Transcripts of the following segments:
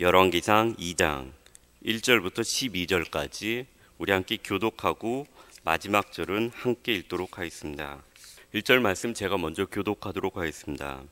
열왕기상 2장 1절부터 12절까지 우리 함께 교독하고 마지막 절은 함께 읽도록 하겠습니다. 1절 말씀 제가 먼저 교독하도록 하겠습니다.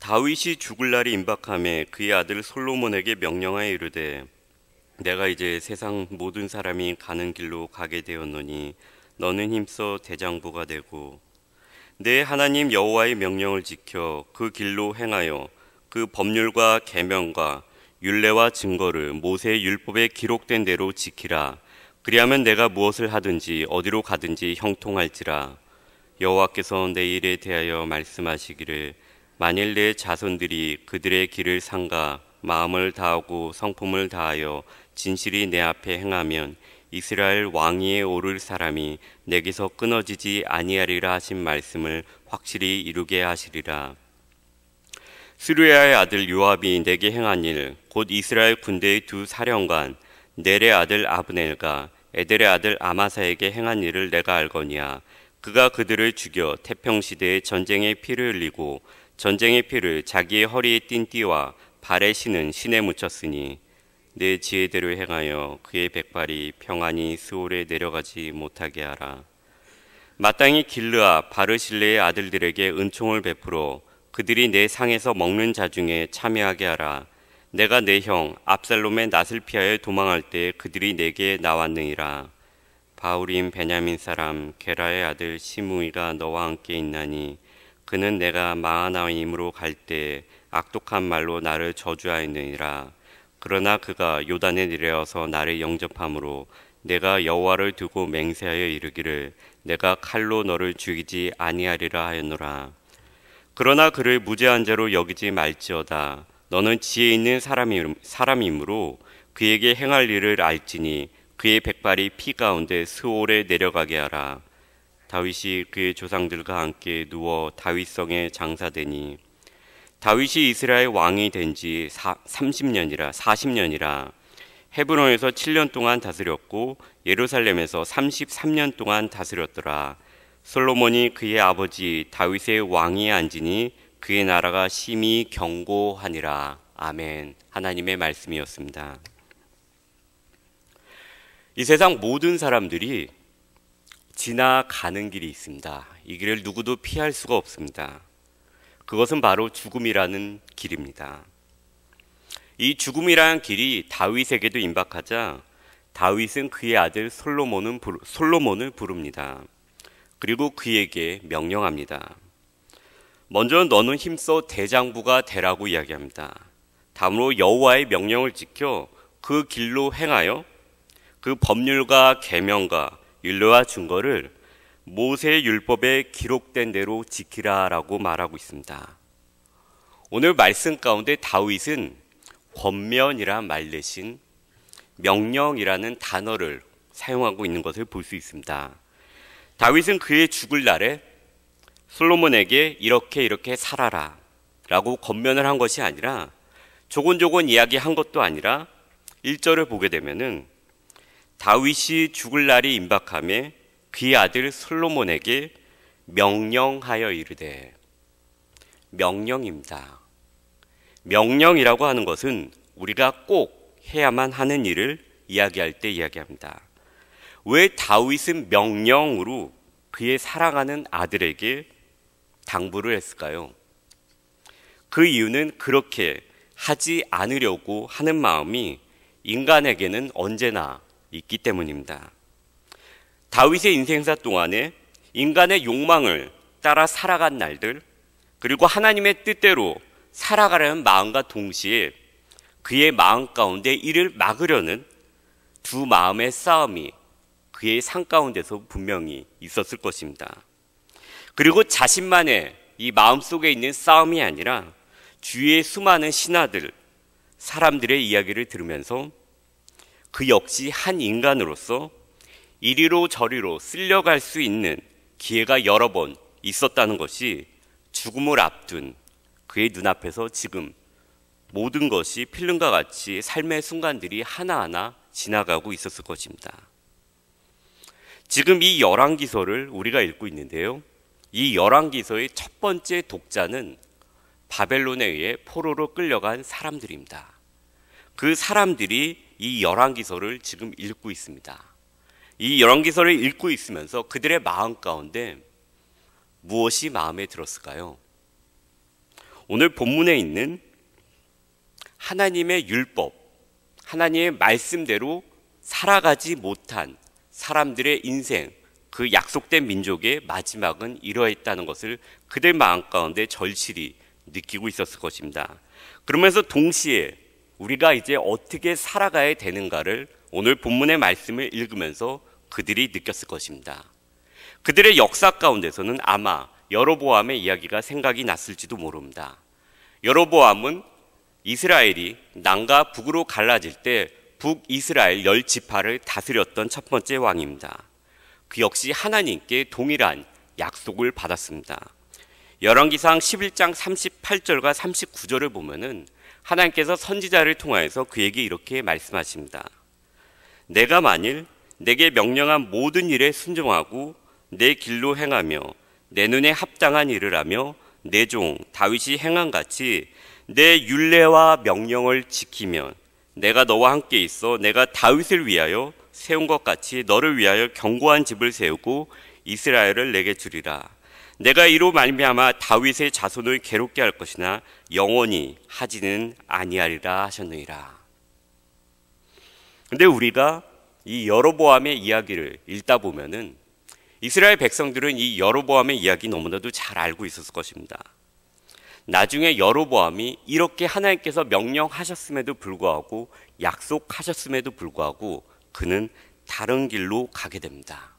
다윗이 죽을 날이 임박함에 그의 아들 솔로몬에게 명령하여 이르되 내가 이제 세상 모든 사람이 가는 길로 가게 되었노니 너는 힘써 대장부가 되고 내 하나님 여호와의 명령을 지켜 그 길로 행하여 그 법률과 계명과 율례와 증거를 모세 율법에 기록된 대로 지키라. 그리하면 내가 무엇을 하든지 어디로 가든지 형통할지라. 여호와께서 내 일에 대하여 말씀하시기를 만일 내 자손들이 그들의 길을 삼가 마음을 다하고 성품을 다하여 진실이 내 앞에 행하면 이스라엘 왕위에 오를 사람이 내게서 끊어지지 아니하리라 하신 말씀을 확실히 이루게 하시리라. 수리아의 아들 요압이 내게 행한 일, 곧 이스라엘 군대의 두 사령관, 넬의 아들 아브넬과 에델의 아들 아마사에게 행한 일을 내가 알거니와 그가 그들을 죽여 태평시대에 전쟁의 피를 흘리고 전쟁의 피를 자기의 허리에 띤 띠와 발에 신은 신에 묻혔으니 내 지혜대로 행하여 그의 백발이 평안히 스올에 내려가지 못하게 하라. 마땅히 길르아 바르실레의 아들들에게 은총을 베풀어 그들이 내 상에서 먹는 자 중에 참여하게 하라. 내가 내 형 압살롬의 낯을 피하여 도망할 때 그들이 내게 나왔느니라. 바울인 베냐민 사람 게라의 아들 시므이가 너와 함께 있나니 그는 내가 마하나임으로 갈 때 악독한 말로 나를 저주하였느니라. 그러나 그가 요단에 내려서 나를 영접함으로 내가 여호와를 두고 맹세하여 이르기를 내가 칼로 너를 죽이지 아니하리라 하였노라. 그러나 그를 무죄한 자로 여기지 말지어다. 너는 지혜 있는 사람이므로 그에게 행할 일을 알지니 그의 백발이 피 가운데 스올에 내려가게 하라. 다윗이 그의 조상들과 함께 누워 다윗성에 장사되니 다윗이 이스라엘 왕이 된 지 30년이라 40년이라 헤브론에서 7년 동안 다스렸고 예루살렘에서 33년 동안 다스렸더라. 솔로몬이 그의 아버지 다윗의 왕이 앉으니 그의 나라가 심히 경고하니라. 아멘. 하나님의 말씀이었습니다. 이 세상 모든 사람들이 지나가는 길이 있습니다. 이 길을 누구도 피할 수가 없습니다. 그것은 바로 죽음이라는 길입니다. 이 죽음이라는 길이 다윗에게도 임박하자 다윗은 그의 아들 솔로몬은 솔로몬을 부릅니다. 그리고 그에게 명령합니다. 먼저 너는 힘써 대장부가 되라고 이야기합니다. 다음으로 여호와의 명령을 지켜 그 길로 행하여 그 법률과 계명과 율례와 증거를 모세 율법에 기록된 대로 지키라라고 말하고 있습니다. 오늘 말씀 가운데 다윗은 권면이란 말 대신 명령이라는 단어를 사용하고 있는 것을 볼 수 있습니다. 다윗은 그의 죽을 날에 솔로몬에게 이렇게 이렇게 살아라 라고 건면을 한 것이 아니라 조곤조곤 이야기한 것도 아니라 1절을 보게 되면은 다윗이 죽을 날이 임박함에 그의 아들 솔로몬에게 명령하여 이르되 명령입니다. 명령이라고 하는 것은 우리가 꼭 해야만 하는 일을 이야기할 때 이야기합니다. 왜 다윗은 명령으로 그의 사랑하는 아들에게 당부를 했을까요? 그 이유는 그렇게 하지 않으려고 하는 마음이 인간에게는 언제나 있기 때문입니다. 다윗의 인생사 동안에 인간의 욕망을 따라 살아간 날들, 그리고 하나님의 뜻대로 살아가려는 마음과 동시에 그의 마음 가운데 이를 막으려는 두 마음의 싸움이 그의 상 가운데서 분명히 있었을 것입니다. 그리고 자신만의 이 마음속에 있는 싸움이 아니라 주위의 수많은 신하들, 사람들의 이야기를 들으면서 그 역시 한 인간으로서 이리로 저리로 쓸려갈 수 있는 기회가 여러 번 있었다는 것이 죽음을 앞둔 그의 눈앞에서 지금 모든 것이 필름과 같이 삶의 순간들이 하나하나 지나가고 있었을 것입니다. 지금 이 열왕기서를 우리가 읽고 있는데요. 이 열왕기서의 첫 번째 독자는 바벨론에 의해 포로로 끌려간 사람들입니다. 그 사람들이 이 열왕기서를 지금 읽고 있습니다. 이 열왕기서를 읽고 있으면서 그들의 마음 가운데 무엇이 마음에 들었을까요? 오늘 본문에 있는 하나님의 율법, 하나님의 말씀대로 살아가지 못한 사람들의 인생, 그 약속된 민족의 마지막은 이러했다는 것을 그들 마음 가운데 절실히 느끼고 있었을 것입니다. 그러면서 동시에 우리가 이제 어떻게 살아가야 되는가를 오늘 본문의 말씀을 읽으면서 그들이 느꼈을 것입니다. 그들의 역사 가운데서는 아마 여로보암의 이야기가 생각이 났을지도 모릅니다. 여로보암은 이스라엘이 남과 북으로 갈라질 때 북이스라엘 열 지파를 다스렸던 첫 번째 왕입니다. 그 역시 하나님께 동일한 약속을 받았습니다. 열왕기상 11장 38절과 39절을 보면은 하나님께서 선지자를 통하여서 그에게 이렇게 말씀하십니다. 내가 만일 내게 명령한 모든 일에 순종하고 내 길로 행하며 내 눈에 합당한 일을 하며 내 종 다윗이 행한 같이 내 윤례와 명령을 지키면 내가 너와 함께 있어 내가 다윗을 위하여 세운 것 같이 너를 위하여 견고한 집을 세우고 이스라엘을 내게 주리라. 내가 이로 말미암아 다윗의 자손을 괴롭게 할 것이나 영원히 하지는 아니하리라 하셨느니라. 근데 우리가 이 여로보암의 이야기를 읽다 보면은 이스라엘 백성들은 이 여로보암의 이야기 너무나도 잘 알고 있었을 것입니다. 나중에 여로보암이 이렇게 하나님께서 명령하셨음에도 불구하고 약속하셨음에도 불구하고 그는 다른 길로 가게 됩니다.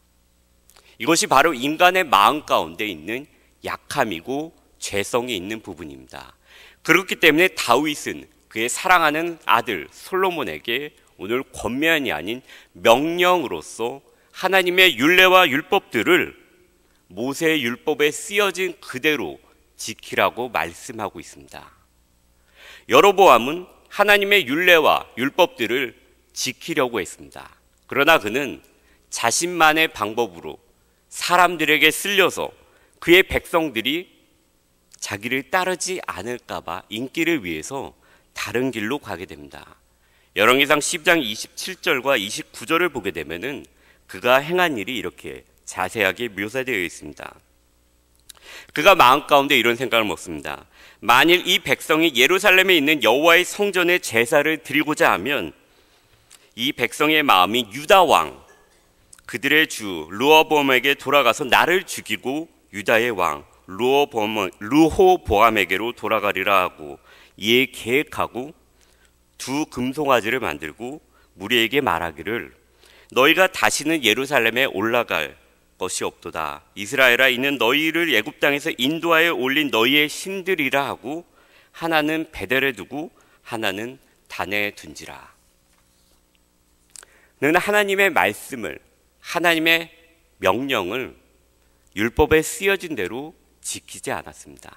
이것이 바로 인간의 마음 가운데 있는 약함이고 죄성이 있는 부분입니다. 그렇기 때문에 다윗은 그의 사랑하는 아들 솔로몬에게 오늘 권면이 아닌 명령으로서 하나님의 율례와 율법들을 모세의 율법에 쓰여진 그대로 지키라고 말씀하고 있습니다. 여로보암은 하나님의 율례와 율법들을 지키려고 했습니다. 그러나 그는 자신만의 방법으로 사람들에게 쓸려서 그의 백성들이 자기를 따르지 않을까봐 인기를 위해서 다른 길로 가게 됩니다. 열왕기상 10장 27절과 29절을 보게 되면은 그가 행한 일이 이렇게 자세하게 묘사되어 있습니다. 그가 마음 가운데 이런 생각을 먹습니다. 만일 이 백성이 예루살렘에 있는 여호와의 성전에 제사를 드리고자 하면 이 백성의 마음이 유다 왕 그들의 주 루어범에게 돌아가서 나를 죽이고 유다의 왕 루호보암에게로 돌아가리라 하고 이에 계획하고 두 금송아지를 만들고 무리에게 말하기를 너희가 다시는 예루살렘에 올라갈 것이 없도다. 이스라엘아 이는 너희를 애굽 땅에서 인도하여 올린 너희의 신들이라 하고 하나는 베델에 두고 하나는 단에 둔지라. 는 하나님의 말씀을 하나님의 명령을 율법에 쓰여진 대로 지키지 않았습니다.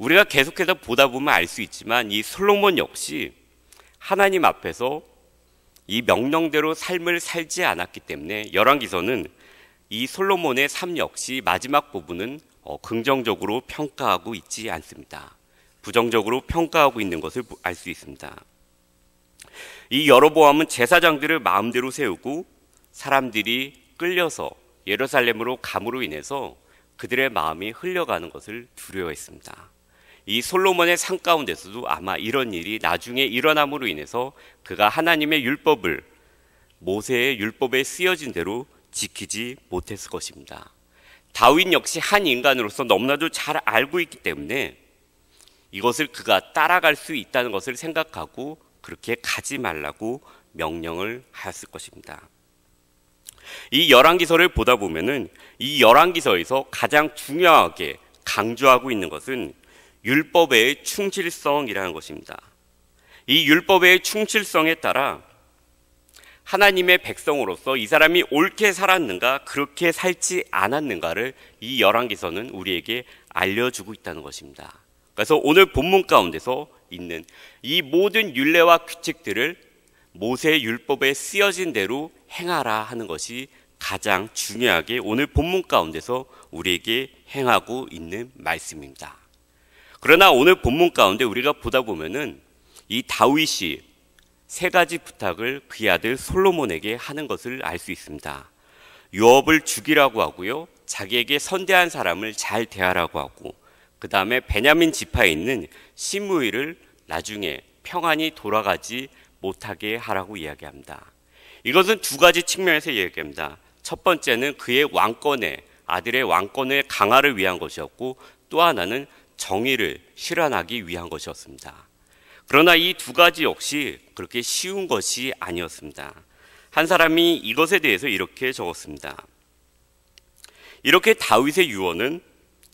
우리가 계속해서 보다 보면 알 수 있지만 이 솔로몬 역시 하나님 앞에서 이 명령대로 삶을 살지 않았기 때문에 열왕기서는 이 솔로몬의 삶 역시 마지막 부분은 어, 긍정적으로 평가하고 있지 않습니다. 부정적으로 평가하고 있는 것을 알 수 있습니다. 이 여로보암은 제사장들을 마음대로 세우고 사람들이 끌려서 예루살렘으로 감으로 인해서 그들의 마음이 흘려가는 것을 두려워했습니다. 이 솔로몬의 상 가운데서도 아마 이런 일이 나중에 일어남으로 인해서 그가 하나님의 율법을 모세의 율법에 쓰여진 대로 지키지 못했을 것입니다. 다윗 역시 한 인간으로서 너무나도 잘 알고 있기 때문에 이것을 그가 따라갈 수 있다는 것을 생각하고 그렇게 가지 말라고 명령을 하였을 것입니다. 이 열왕기서를 보다 보면은 이 열왕기서에서 가장 중요하게 강조하고 있는 것은 율법의 충실성이라는 것입니다. 이 율법의 충실성에 따라 하나님의 백성으로서 이 사람이 옳게 살았는가 그렇게 살지 않았는가를 이 열왕기서는 우리에게 알려주고 있다는 것입니다. 그래서 오늘 본문 가운데서 있는 이 모든 율례와 규칙들을 모세 율법에 쓰여진 대로 행하라 하는 것이 가장 중요하게 오늘 본문 가운데서 우리에게 행하고 있는 말씀입니다. 그러나 오늘 본문 가운데 우리가 보다 보면은 이 다윗이 세 가지 부탁을 그의 아들 솔로몬에게 하는 것을 알 수 있습니다. 유업을 죽이라고 하고요. 자기에게 선대한 사람을 잘 대하라고 하고 그 다음에 베냐민 지파에 있는 시무이를 나중에 평안히 돌아가지 못하게 하라고 이야기합니다. 이것은 두 가지 측면에서 이야기합니다. 첫 번째는 그의 왕권에 아들의 왕권의 강화를 위한 것이었고 또 하나는 정의를 실현하기 위한 것이었습니다. 그러나 이 두 가지 역시 그렇게 쉬운 것이 아니었습니다. 한 사람이 이것에 대해서 이렇게 적었습니다. 이렇게 다윗의 유언은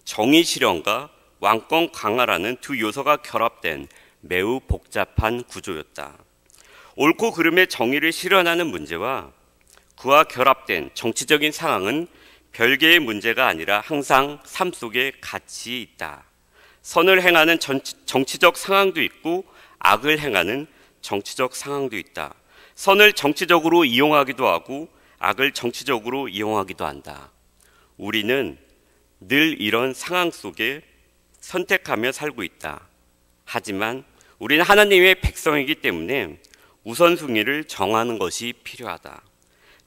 정의 실현과 왕권 강화라는 두 요소가 결합된 매우 복잡한 구조였다. 옳고 그름의 정의를 실현하는 문제와 그와 결합된 정치적인 상황은 별개의 문제가 아니라 항상 삶 속에 같이 있다. 선을 행하는 정치적 상황도 있고 악을 행하는 정치적 상황도 있다. 선을 정치적으로 이용하기도 하고 악을 정치적으로 이용하기도 한다. 우리는 늘 이런 상황 속에 선택하며 살고 있다. 하지만 우리는 하나님의 백성이기 때문에 우선순위를 정하는 것이 필요하다.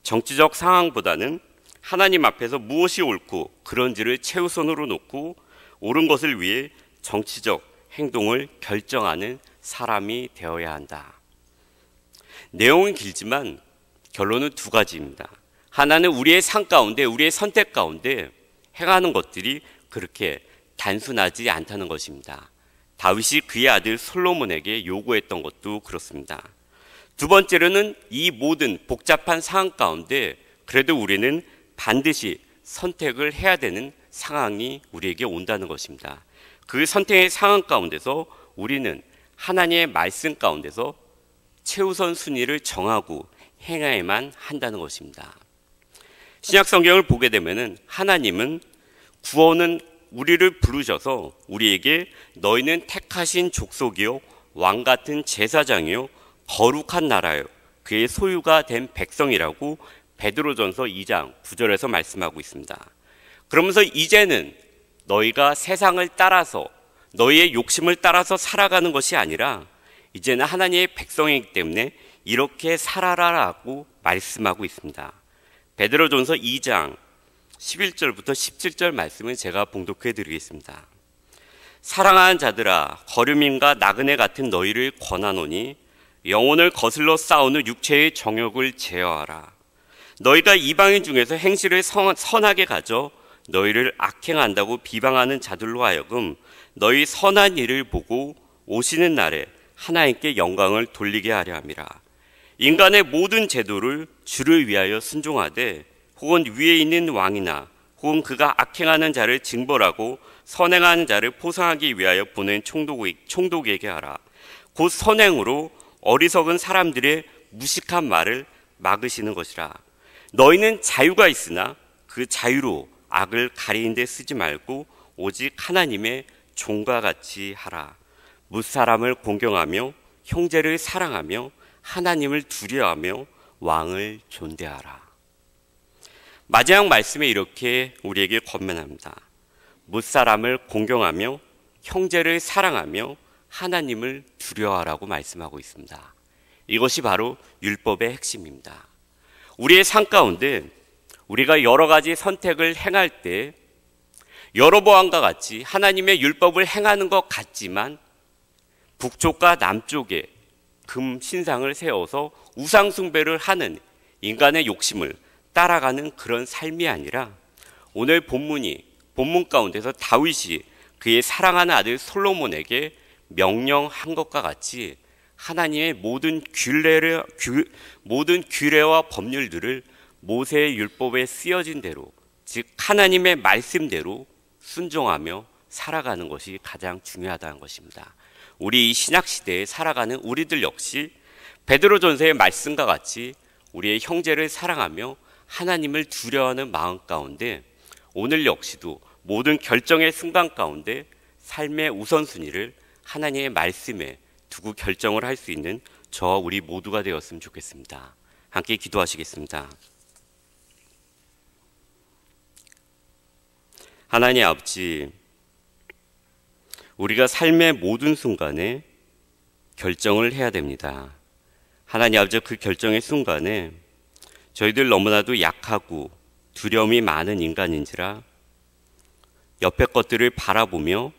정치적 상황보다는 하나님 앞에서 무엇이 옳고 그런지를 최우선으로 놓고 옳은 것을 위해 정치적 행동을 결정하는 사람이 되어야 한다. 내용은 길지만 결론은 두 가지입니다. 하나는 우리의 상 가운데, 우리의 선택 가운데 행하는 것들이 그렇게 단순하지 않다는 것입니다. 다윗이 그의 아들 솔로몬에게 요구했던 것도 그렇습니다. 두 번째로는 이 모든 복잡한 상황 가운데 그래도 우리는 반드시 선택을 해야 되는 상황이 우리에게 온다는 것입니다. 그 선택의 상황 가운데서 우리는 하나님의 말씀 가운데서 최우선 순위를 정하고 행하에만 한다는 것입니다. 신약 성경을 보게 되면 하나님은 구원은 우리를 부르셔서 우리에게 너희는 택하신 족속이요 왕 같은 제사장이요 거룩한 나라요 그의 소유가 된 백성이라고 베드로전서 2장 9절에서 말씀하고 있습니다. 그러면서 이제는 너희가 세상을 따라서 너희의 욕심을 따라서 살아가는 것이 아니라 이제는 하나님의 백성이기 때문에 이렇게 살아라라고 말씀하고 있습니다. 베드로전서 2장 11절부터 17절 말씀을 제가 봉독해 드리겠습니다. 사랑하는 자들아 거류민과 나그네 같은 너희를 권하노니 영혼을 거슬러 싸우는 육체의 정욕을 제어하라. 너희가 이방인 중에서 행실을 선하게 가져 너희를 악행한다고 비방하는 자들로 하여금 너희 선한 일을 보고 오시는 날에 하나님께 영광을 돌리게 하려 함이라. 인간의 모든 제도를 주를 위하여 순종하되 혹은 위에 있는 왕이나 혹은 그가 악행하는 자를 징벌하고 선행하는 자를 포상하기 위하여 보낸 총독, 에게 하라. 곧 선행으로 어리석은 사람들의 무식한 말을 막으시는 것이라. 너희는 자유가 있으나 그 자유로 악을 가리는 데 쓰지 말고 오직 하나님의 종과 같이 하라. 무사람을 공경하며 형제를 사랑하며 하나님을 두려워하며 왕을 존대하라. 마지막 말씀에 이렇게 우리에게 권면합니다. 무사람을 공경하며 형제를 사랑하며 하나님을 두려워하라고 말씀하고 있습니다. 이것이 바로 율법의 핵심입니다. 우리의 삶 가운데 우리가 여러 가지 선택을 행할 때여러보안과 같이 하나님의 율법을 행하는 것 같지만 북쪽과 남쪽에 금 신상을 세워서 우상 숭배를 하는 인간의 욕심을 따라가는 그런 삶이 아니라 오늘 본문이 본문 가운데서 다윗이 그의 사랑하는 아들 솔로몬에게 명령한 것과 같이 하나님의 모든 규례를 모든 규례와 법률들을 모세의 율법에 쓰여진 대로, 즉 하나님의 말씀대로 순종하며 살아가는 것이 가장 중요하다는 것입니다. 우리 신약 시대에 살아가는 우리들 역시 베드로전서의 말씀과 같이 우리의 형제를 사랑하며 하나님을 두려워하는 마음 가운데 오늘 역시도 모든 결정의 순간 가운데 삶의 우선순위를 하나님의 말씀에 두고 결정을 할 수 있는 저와 우리 모두가 되었으면 좋겠습니다. 함께 기도하시겠습니다. 하나님 아버지, 우리가 삶의 모든 순간에 결정을 해야 됩니다. 하나님 아버지 그 결정의 순간에 저희들 너무나도 약하고 두려움이 많은 인간인지라 옆에 것들을 바라보며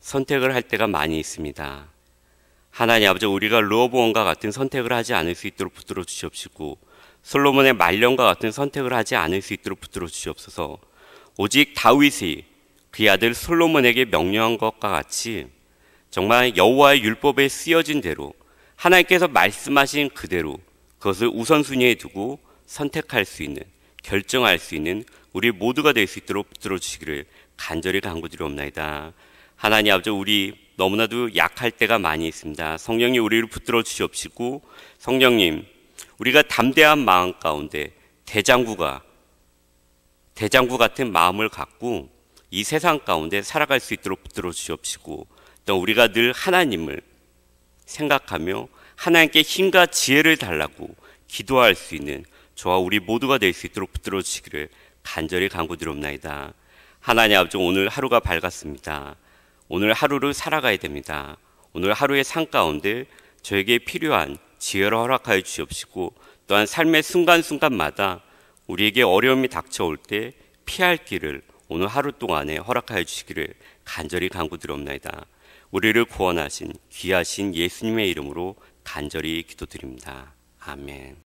선택을 할 때가 많이 있습니다. 하나님 아버지 우리가 루어보원과 같은 선택을 하지 않을 수 있도록 붙들어 주시옵시고 솔로몬의 말년과 같은 선택을 하지 않을 수 있도록 붙들어 주시옵소서. 오직 다윗이 그의 아들 솔로몬에게 명령한 것과 같이 정말 여호와의 율법에 쓰여진 대로 하나님께서 말씀하신 그대로 그것을 우선순위에 두고 선택할 수 있는 결정할 수 있는 우리 모두가 될 수 있도록 붙들어 주시기를 간절히 간구드리옵나이다. 하나님 아버지 우리 너무나도 약할 때가 많이 있습니다. 성령님 우리를 붙들어 주시옵시고 성령님 우리가 담대한 마음 가운데 대장구가 대장부 같은 마음을 갖고 이 세상 가운데 살아갈 수 있도록 붙들어 주시옵시고 또 우리가 늘 하나님을 생각하며 하나님께 힘과 지혜를 달라고 기도할 수 있는 저와 우리 모두가 될 수 있도록 붙들어 주시기를 간절히 간구드리나이다 하나님 아버 오늘 하루가 밝았습니다. 오늘 하루를 살아가야 됩니다. 오늘 하루의 삶 가운데 저에게 필요한 지혜를 허락하여 주시옵시고 또한 삶의 순간순간마다 우리에게 어려움이 닥쳐올 때 피할 길을 오늘 하루 동안에 허락하여 주시기를 간절히 간구드리나이다 우리를 구원하신 귀하신 예수님의 이름으로 간절히 기도드립니다. 아멘.